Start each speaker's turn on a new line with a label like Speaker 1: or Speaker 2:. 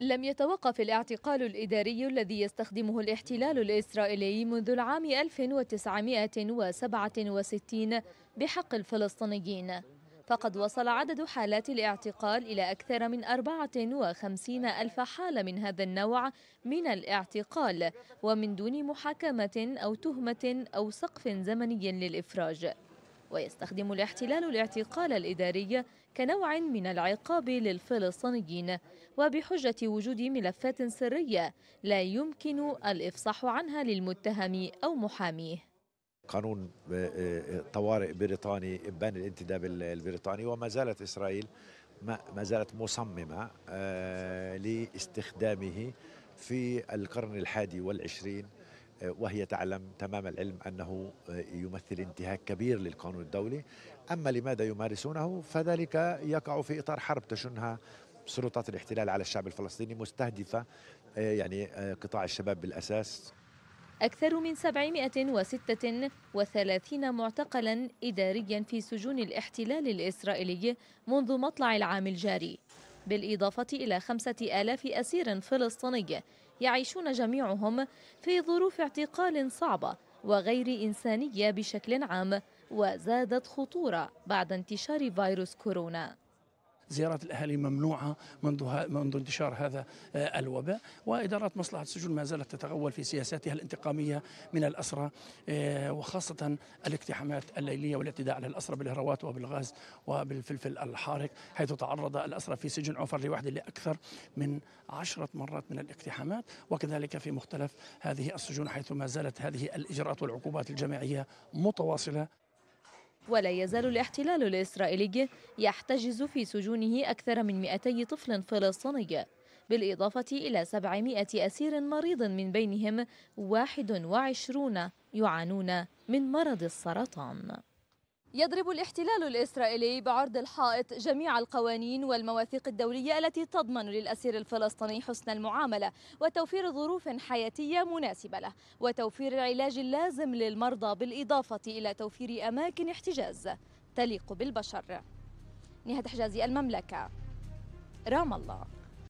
Speaker 1: لم يتوقف الاعتقال الإداري الذي يستخدمه الاحتلال الإسرائيلي منذ العام 1967 بحق الفلسطينيين فقد وصل عدد حالات الاعتقال إلى أكثر من 54 ألف حالة من هذا النوع من الاعتقال ومن دون محاكمة أو تهمة أو سقف زمني للإفراج ويستخدم الاحتلال الاعتقال الإداري كنوع من العقاب للفلسطينيين وبحجة وجود ملفات سرية لا يمكن الإفصاح عنها للمتهم أو محاميه
Speaker 2: قانون آه، آه، طوارئ بريطاني إبان الانتداب البريطاني وما زالت إسرائيل ما زالت مصممة آه، لاستخدامه في القرن الحادي والعشرين آه، وهي تعلم تمام العلم أنه آه، يمثل انتهاك كبير للقانون الدولي أما لماذا يمارسونه فذلك يقع في إطار حرب تشنها سلطات الاحتلال على الشعب الفلسطيني مستهدفة آه، يعني قطاع الشباب بالأساس
Speaker 1: أكثر من 736 معتقلا إداريا في سجون الاحتلال الإسرائيلي منذ مطلع العام الجاري بالإضافة إلى خمسة آلاف أسير فلسطيني يعيشون جميعهم في ظروف اعتقال صعبة وغير إنسانية بشكل عام وزادت خطورة بعد انتشار فيروس كورونا
Speaker 3: زيارات الأهالي ممنوعة منذ, منذ انتشار هذا آه، الوباء وإدارات مصلحة السجون ما زالت تتغول في سياساتها الانتقامية من الاسرى آه، وخاصة الاقتحامات الليلية والاعتداء على الاسرى بالهروات وبالغاز وبالفلفل الحارق حيث تعرض الاسرى في سجن عفر لوحده لأكثر من عشرة مرات من الاقتحامات وكذلك في مختلف هذه السجون حيث ما زالت هذه الإجراءات والعقوبات الجماعية متواصلة
Speaker 1: ولا يزال الاحتلال الإسرائيلي يحتجز في سجونه أكثر من 200 طفل فلسطيني بالإضافة إلى 700 أسير مريض من بينهم 21 يعانون من مرض السرطان يضرب الاحتلال الإسرائيلي بعرض الحائط جميع القوانين والمواثيق الدولية التي تضمن للأسير الفلسطيني حسن المعاملة وتوفير ظروف حياتية مناسبة له وتوفير العلاج اللازم للمرضى بالإضافة إلى توفير أماكن احتجاز تليق بالبشر نهاية حجازي المملكة رام الله